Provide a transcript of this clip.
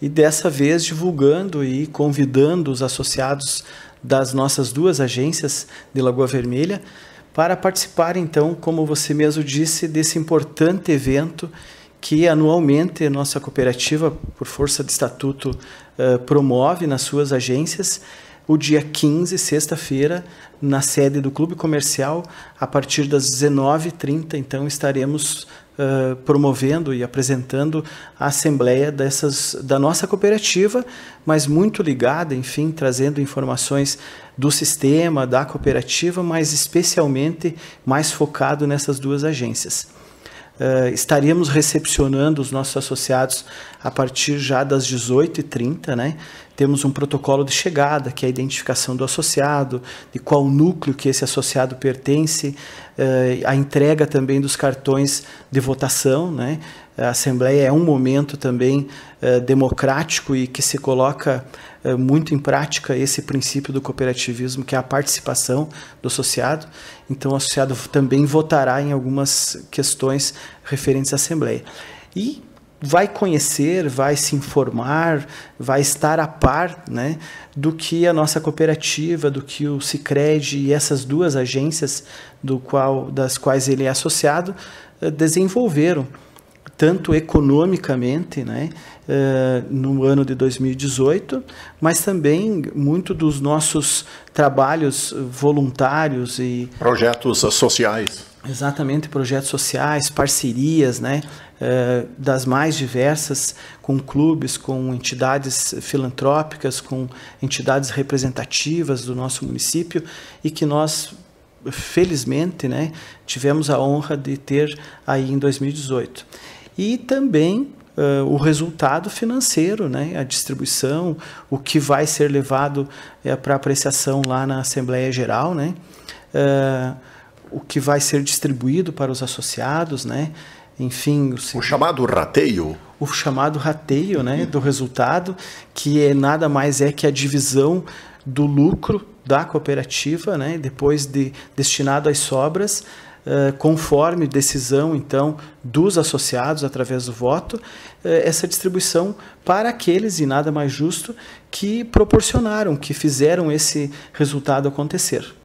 e dessa vez divulgando e convidando os associados das nossas duas agências de Lagoa Vermelha para participar então, como você mesmo disse, desse importante evento que anualmente nossa cooperativa, por força de estatuto, eh, promove nas suas agências o dia 15, sexta-feira, na sede do Clube Comercial, a partir das 19h30. Então, estaremos eh, promovendo e apresentando a assembleia dessas, da nossa cooperativa, mas muito ligada, enfim, trazendo informações do sistema, da cooperativa, mas especialmente mais focado nessas duas agências uh, eh, estaríamos recepcionando os nossos associados a partir já das 18h30, né? Temos um protocolo de chegada, que é a identificação do associado, de qual núcleo que esse associado pertence, uh, a entrega também dos cartões de votação, né? A Assembleia é um momento também eh, democrático e que se coloca eh, muito em prática esse princípio do cooperativismo, que é a participação do associado. Então, o associado também votará em algumas questões referentes à Assembleia. E vai conhecer, vai se informar, vai estar a par né, do que a nossa cooperativa, do que o Cicred e essas duas agências do qual, das quais ele é associado eh, desenvolveram tanto economicamente, né, eh, no ano de 2018, mas também muito dos nossos trabalhos voluntários e projetos sociais. Exatamente, projetos sociais, parcerias, né, eh, das mais diversas, com clubes, com entidades filantrópicas, com entidades representativas do nosso município e que nós felizmente, né, tivemos a honra de ter aí em 2018 e também uh, o resultado financeiro, né? a distribuição, o que vai ser levado é, para apreciação lá na Assembleia Geral, né? Uh, o que vai ser distribuído para os associados, né? enfim. O, o chamado rateio. O chamado rateio né? Uhum. do resultado, que é, nada mais é que a divisão do lucro da cooperativa, né? depois de, destinado às sobras eh, conforme decisão então dos associados através do voto, eh, essa distribuição para aqueles e nada mais justo que proporcionaram, que fizeram esse resultado acontecer.